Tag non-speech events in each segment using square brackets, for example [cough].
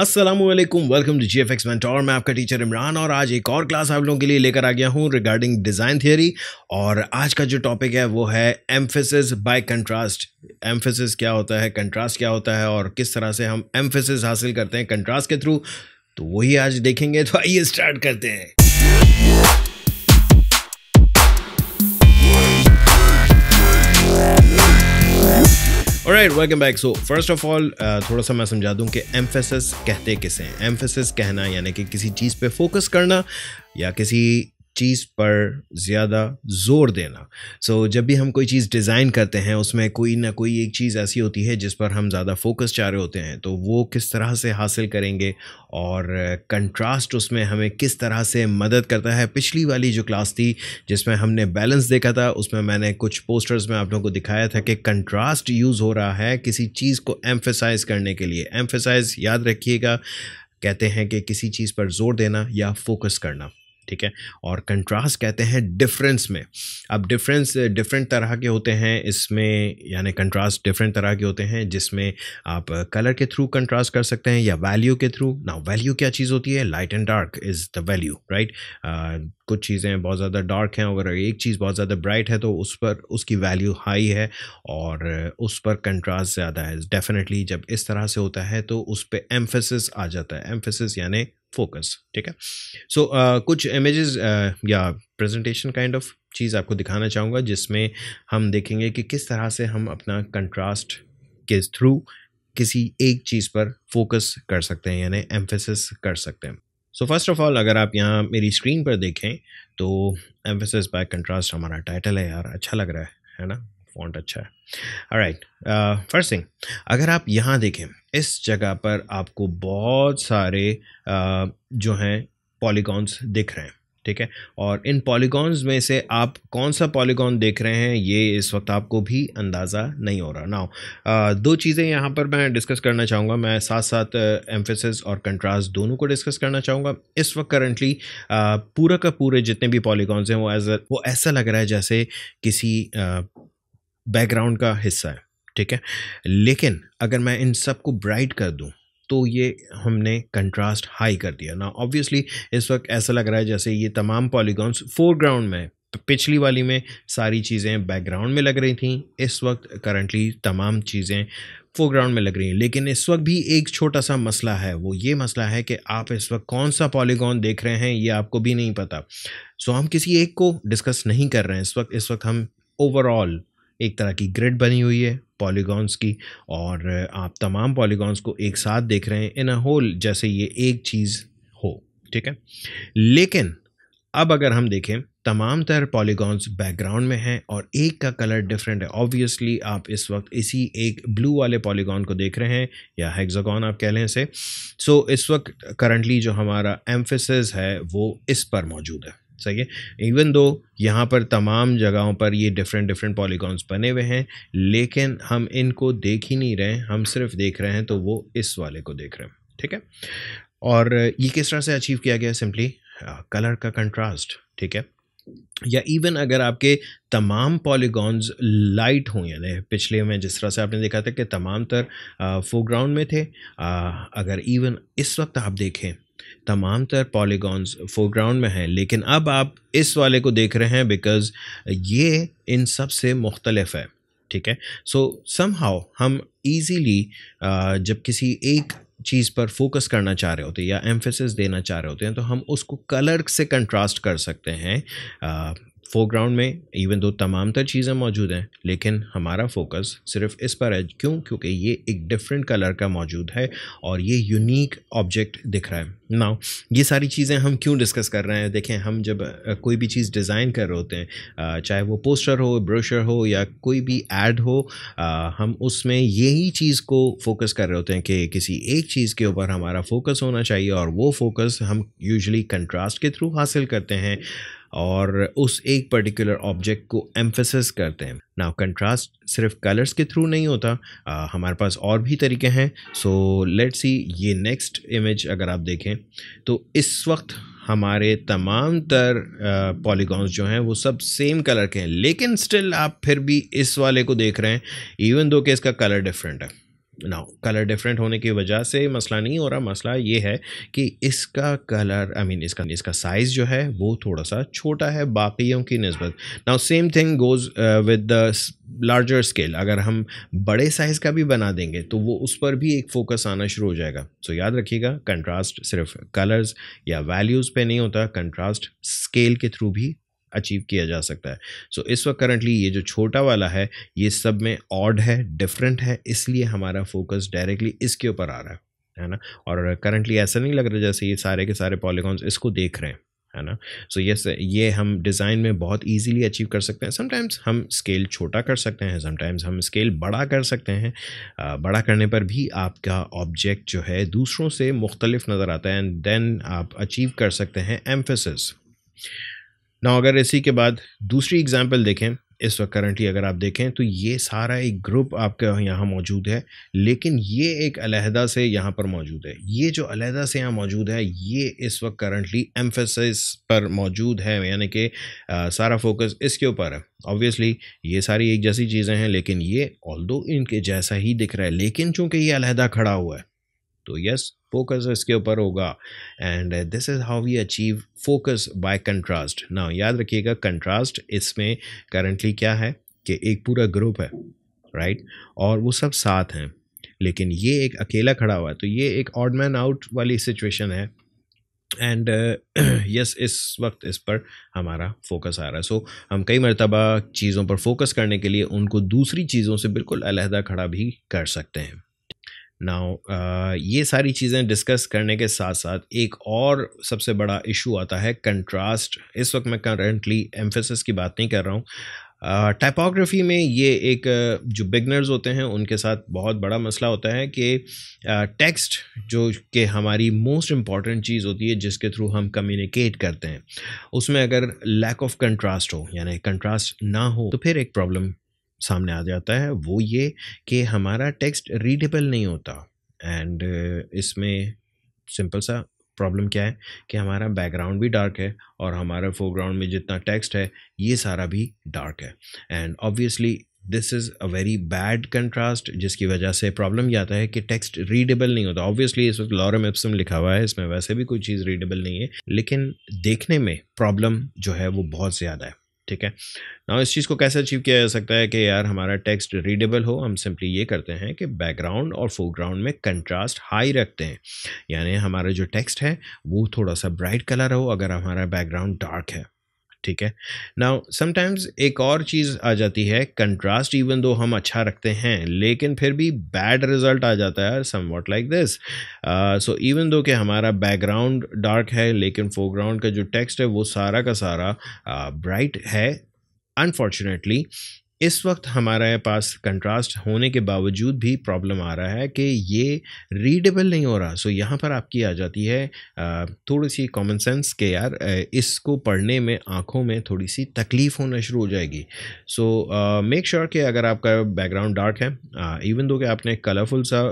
Aslam welcome to G F X मैं आपका teacher Imran और आज एक और क्लास आप लोगों के लिए लेकर आ गया हूँ रिगार्डिंग डिज़ाइन थियोरी और आज का जो टॉपिक है वो है एम्फेसिस बाय कंट्रास्ट एम्फेसिस क्या होता है कंट्रास्ट क्या होता है और किस तरह से हम एम्फेसिस हासिल करते हैं कंट्रास्ट के थ्रू तो वही आज देखेंगे तो आइए स्टार्ट करते हैं Yeah. Right welcome back so first of all थोड़ा सा मैं समझा दूं कि एम्फेसिस कहते किसे हैं एम्फेसिस कहना यानी कि किसी चीज़ पे फोकस करना या किसी चीज़ पर ज़्यादा ज़ोर देना सो so, जब भी हम कोई चीज़ डिज़ाइन करते हैं उसमें कोई ना कोई एक चीज़ ऐसी होती है जिस पर हम ज़्यादा फोकस चाह रहे होते हैं तो वो किस तरह से हासिल करेंगे और कंट्रास्ट उसमें हमें किस तरह से मदद करता है पिछली वाली जो क्लास थी जिसमें हमने बैलेंस देखा था उसमें मैंने कुछ पोस्टर्स में आप लोगों को दिखाया था कि कंट्रास्ट यूज़ हो रहा है किसी चीज़ को एम्फेसाइज करने के लिए एम्फेसाइज याद रखिएगा कहते हैं कि किसी चीज़ पर जोर देना या फोकस करना ठीक है और कंट्रास्ट कहते हैं डिफरेंस में अब डिफरेंस डिफरेंट तरह के होते हैं इसमें यानी कंट्रास्ट डिफरेंट तरह के होते हैं जिसमें आप कलर के थ्रू कंट्रास्ट कर सकते हैं या वैल्यू के थ्रू ना वैल्यू क्या चीज़ होती है light and dark is the value right कुछ चीज़ें बहुत ज़्यादा डार्क हैं अगर एक चीज़ बहुत ज़्यादा ब्राइट है तो उस पर उसकी वैल्यू हाई है और उस पर कंट्रास्ट ज़्यादा है डेफिनेटली जब इस तरह से होता है तो उस पर एम्फेसिस आ जाता है एम्फेसिस यानी फोकस ठीक है सो so, uh, कुछ इमेजेस uh, या प्रेजेंटेशन काइंड ऑफ चीज़ आपको दिखाना चाहूँगा जिसमें हम देखेंगे कि किस तरह से हम अपना कंट्रास्ट के थ्रू किसी एक चीज़ पर फोकस कर सकते हैं यानी एम्फेसिस कर सकते हैं सो फर्स्ट ऑफ ऑल अगर आप यहाँ मेरी स्क्रीन पर देखें तो एम्फेसिस बाय कंट्रास्ट हमारा टाइटल है यार अच्छा लग रहा है है ना फॉन्ट अच्छा है राइट फर्स्ट थिंग अगर आप यहाँ देखें इस जगह पर आपको बहुत सारे uh, जो हैं पॉलीगॉन्स दिख रहे हैं ठीक है और इन पॉलीगॉन्स में से आप कौन सा पॉलीगॉन देख रहे हैं ये इस वक्त आपको भी अंदाज़ा नहीं हो रहा ना uh, दो चीज़ें यहाँ पर मैं डिस्कस करना चाहूँगा मैं साथ साथ एम्फेसिस और कंट्रास्ट दोनों को डिस्कस करना चाहूँगा इस वक्त करंटली uh, पूरा का पूरे जितने भी पॉलीगॉन्स हैं वो एज वो ऐसा लग रहा है जैसे किसी आ, uh, बैकग्राउंड का हिस्सा है ठीक है लेकिन अगर मैं इन सब को ब्राइट कर दूं तो ये हमने कंट्रास्ट हाई कर दिया ना ऑब्वियसली इस वक्त ऐसा लग रहा है जैसे ये तमाम पॉलीगॉन्स फोरग्राउंड में तो पिछली वाली में सारी चीज़ें बैकग्राउंड में लग रही थी इस वक्त करंटली तमाम चीज़ें फोरग्राउंड में लग रही हैं लेकिन इस वक्त भी एक छोटा सा मसला है वो ये मसला है कि आप इस वक्त कौन सा पॉलीगॉन देख रहे हैं ये आपको भी नहीं पता सो हम किसी एक को डिस्कस नहीं कर रहे हैं इस वक्त इस वक्त हम ओवरऑल एक तरह की ग्रिड बनी हुई है पॉलीगॉन्स की और आप तमाम पॉलीगॉन्स को एक साथ देख रहे हैं इन अ होल जैसे ये एक चीज़ हो ठीक है लेकिन अब अगर हम देखें तमाम तर पॉलीगॉन्स बैकग्राउंड में हैं और एक का कलर डिफरेंट है ऑब्वियसली आप इस वक्त इसी एक ब्लू वाले पॉलीगॉन को देख रहे हैं या हेक्सागॉन आप कह लें इसे सो so, इस वक्त करंटली जो हमारा एम्फेसिस है वो इस पर मौजूद है सही है इवन दो यहाँ पर तमाम जगहों पर ये डिफरेंट डिफरेंट पॉलीगॉन्स बने हुए हैं लेकिन हम इनको देख ही नहीं रहे हम सिर्फ देख रहे हैं तो वो इस वाले को देख रहे हैं ठीक है और ये किस तरह से अचीव किया गया सिंपली कलर हाँ, का कंट्रास्ट ठीक है या इवन अगर आपके तमाम पॉलीगॉन्स लाइट हों यानी पिछले में जिस तरह से आपने देखा था कि तमाम तर फोरग्राउंड में थे आ, अगर इवन इस वक्त आप देखें तमाम तर पॉलीगॉन्स फोरग्राउंड में हैं लेकिन अब आप इस वाले को देख रहे हैं बिकॉज़ ये इन सब से मुख्तलफ है ठीक है सो सम हाउ हम ईजीली जब किसी एक चीज़ पर फोकस करना चाह रहे होते हैं या एम्फेसिस देना चाह रहे होते हैं तो हम उसको कलर से कंट्रास्ट कर सकते हैं फोरग्राउंड में इवन दो तमाम तर चीज़ें मौजूद हैं लेकिन हमारा फोकस सिर्फ इस पर है क्यों क्योंकि ये एक डिफरेंट कलर का मौजूद है और ये यूनिक ऑब्जेक्ट दिख रहा है नाउ ये सारी चीज़ें हम क्यों डिस्कस कर रहे हैं देखें हम जब कोई भी चीज़ डिज़ाइन कर रहे होते हैं चाहे वो पोस्टर हो ब्रोशर हो या कोई भी एड हो हम उसमें यही चीज़ को फोकस कर रहे होते हैं कि किसी एक चीज़ के ऊपर हमारा फोकस होना चाहिए और वो फोकस हम यूजली कंट्रास्ट के थ्रू हासिल करते हैं और उस एक पर्टिकुलर ऑब्जेक्ट को एम्फेसिस करते हैं ना कंट्रास्ट सिर्फ कलर्स के थ्रू नहीं होता आ, हमारे पास और भी तरीके हैं सो लेट्स सी ये नेक्स्ट इमेज अगर आप देखें तो इस वक्त हमारे तमाम तर पॉलीगॉन्स जो हैं वो सब सेम कलर के हैं लेकिन स्टिल आप फिर भी इस वाले को देख रहे हैं इवन दो कि इसका कलर डिफरेंट है नाउ कलर डिफरेंट होने की वजह से मसला नहीं हो रहा मसला ये है कि इसका colour I I mean mean, इसका इसका साइज़ जो है वो थोड़ा सा छोटा है बाकियों की नस्बत now same thing goes with the larger scale अगर हम बड़े साइज़ का भी बना देंगे तो वो उस पर भी एक फोकस आना शुरू हो जाएगा सो so, याद रखिएगा कंट्रास्ट सिर्फ कलर्स या वैल्यूज़ पे नहीं होता कंट्रास्ट स्केल के थ्रू भी अचीव किया जा सकता है सो so, इस वक्त करंटली ये जो छोटा वाला है ये सब में ऑड है डिफरेंट है इसलिए हमारा फोकस डायरेक्टली इसके ऊपर आ रहा है है ना और करंटली ऐसा नहीं लग रहा जैसे ये सारे के सारे पॉलीगॉन्स इसको देख रहे हैं है ना सो so यस ये हम डिज़ाइन में बहुत इजीली अचीव कर सकते हैं समटाइम्स हम स्केल छोटा कर सकते हैं समटाइम्स हम स्केल बड़ा कर सकते हैं बड़ा करने पर भी आपका ऑब्जेक्ट जो है दूसरों से मुख्तलिफ नज़र आता है एंड देन आप अचीव कर सकते हैं एम्फेसिस ना अगर इसी के बाद दूसरी एग्जाम्पल देखें इस वक्त करंटली अगर आप देखें तो ये सारा एक ग्रुप आपके यहाँ मौजूद है लेकिन ये एक अलहदा से यहाँ पर मौजूद है ये जो अलहदा से यहाँ मौजूद है ये इस वक्त करंटली एम्फेसिस पर मौजूद है यानी कि सारा फोकस इसके ऊपर है ऑब्वियसली ये सारी एक जैसी चीज़ें हैं लेकिन ये ऑल इनके जैसा ही दिख रहा है लेकिन चूँकि ये अलहदा खड़ा हुआ है तो यस फोकस इसके ऊपर होगा and this is how we achieve focus by contrast ना याद रखिएगा कंट्रास्ट इसमें करंटली क्या है कि एक पूरा ग्रुप है राइट right? और वो सब साथ हैं लेकिन ये एक अकेला खड़ा हुआ है तो ये एक ऑड मैन आउट वाली सिचुएशन है एंड यस uh, [clears throat] yes, इस वक्त इस पर हमारा फोकस आ रहा है सो so, हम कई मरतबा चीज़ों पर फोकस करने के लिए उनको दूसरी चीज़ों से बिल्कुल अलहदा खड़ा भी कर सकते हैं नाउ uh, ये सारी चीज़ें डिस्कस करने के साथ साथ एक और सबसे बड़ा इशू आता है कंट्रास्ट इस वक्त मैं करेंटली एम्फेसिस की बात नहीं कर रहा हूँ टाइपोग्राफी uh, में ये एक जो बिगनर्स होते हैं उनके साथ बहुत बड़ा मसला होता है कि टेक्स्ट uh, जो कि हमारी मोस्ट इम्पॉर्टेंट चीज़ होती है जिसके थ्रू हम कम्युनिकेट करते हैं उसमें अगर लैक ऑफ कंट्रास्ट हो यानी कंट्रास्ट ना हो तो फिर एक प्रॉब्लम सामने आ जाता है वो ये कि हमारा टेक्स्ट रीडेबल नहीं होता एंड इसमें सिंपल सा प्रॉब्लम क्या है कि हमारा बैकग्राउंड भी डार्क है और हमारा फोरग्राउंड में जितना टेक्स्ट है ये सारा भी डार्क है and obviously this is a very bad contrast जिसकी वजह से प्रॉब्लम ये आता है कि टेक्स्ट रीडेबल नहीं होता ऑब्वियसली इस वक्त लॉरम एप्सम लिखा हुआ है इसमें वैसे भी कोई चीज़ रीडेबल नहीं है लेकिन देखने में प्रॉब्लम जो है वो बहुत ज़्यादा है ठीक है ना इस चीज़ को कैसे अचीव किया जा सकता है कि यार हमारा टेक्स्ट रीडेबल हो हम सिंपली ये करते हैं कि बैकग्राउंड और फोरग्राउंड में कंट्रास्ट हाई रखते हैं यानी हमारा जो टेक्स्ट है वो थोड़ा सा ब्राइट कलर हो अगर हमारा बैकग्राउंड डार्क है ठीक है नाउ समटाइम्स एक और चीज़ आ जाती है कंट्रास्ट इवन दो हम अच्छा रखते हैं लेकिन फिर भी बैड रिजल्ट आ जाता है somewhat like this so even though कि हमारा बैकग्राउंड डार्क है लेकिन फोरग्राउंड का जो टेक्स्ट है वो सारा का सारा ब्राइट uh, है अनफॉर्चुनेटली इस वक्त हमारे पास कंट्रास्ट होने के बावजूद भी प्रॉब्लम आ रहा है कि ये रीडेबल नहीं हो रहा सो यहाँ पर आपकी आ जाती है थोड़ी सी कॉमन सेंस के यार इसको पढ़ने में आँखों में थोड़ी सी तकलीफ़ होना शुरू हो जाएगी सो मेक श्योर कि अगर आपका बैकग्राउंड डार्क है इवन दो कि आपने कलरफुल सा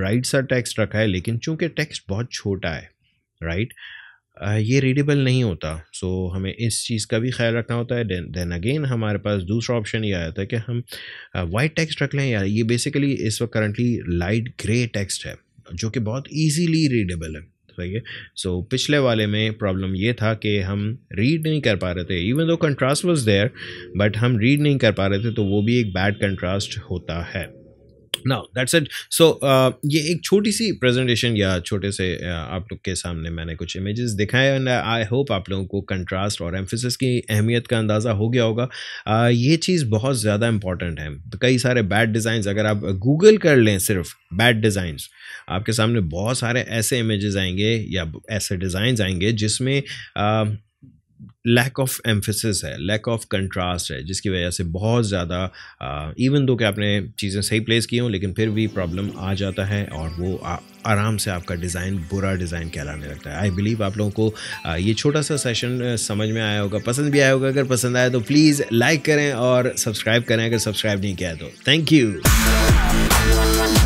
ब्राइट सा टेक्स्ट रखा है लेकिन चूँकि टेक्स्ट बहुत छोटा है राइट right? ये रीडेबल नहीं होता सो so, हमें इस चीज़ का भी ख्याल रखना होता है देन अगेन हमारे पास दूसरा ऑप्शन ये आया था कि हम वाइट टेक्स्ट रख लें या ये बेसिकली इस वक्त करंटली लाइट ग्रे टेक्स्ट है जो कि बहुत ईजीली रीडेबल है सही है सो so, पिछले वाले में प्रॉब्लम ये था कि हम रीड नहीं कर पा रहे थे even though contrast was there but हम रीड नहीं कर पा रहे थे तो वो भी एक बैड कंट्रास्ट होता है नाउ दैट्स इट सो ये एक छोटी सी प्रेजेंटेशन या छोटे से uh, आप लोग के सामने मैंने कुछ इमेजेस दिखाए एंड आई होप आप लोगों को कंट्रास्ट और एम्फोसिस की अहमियत का अंदाज़ा हो गया होगा uh, ये चीज़ बहुत ज़्यादा इंपॉर्टेंट है तो कई सारे बैड डिज़ाइंस अगर आप गूगल कर लें सिर्फ बैड डिज़ाइंस आपके सामने बहुत सारे ऐसे इमेजेस आएंगे या ऐसे डिज़ाइंस आएंगे जिसमें uh, लैक ऑफ एम्फेसिस है लैक ऑफ कंट्रास्ट है जिसकी वजह से बहुत ज़्यादा इवन दो कि आपने चीज़ें सही प्लेस की हों लेकिन फिर भी प्रॉब्लम आ जाता है और वो आ, आराम से आपका डिज़ाइन बुरा डिज़ाइन कहलाने लगता है आई बिलीव आप लोगों को आ, ये छोटा सा सेशन समझ में आया होगा पसंद भी आया होगा अगर पसंद आया तो प्लीज़ लाइक करें और सब्सक्राइब करें अगर सब्सक्राइब नहीं किया तो थैंक यू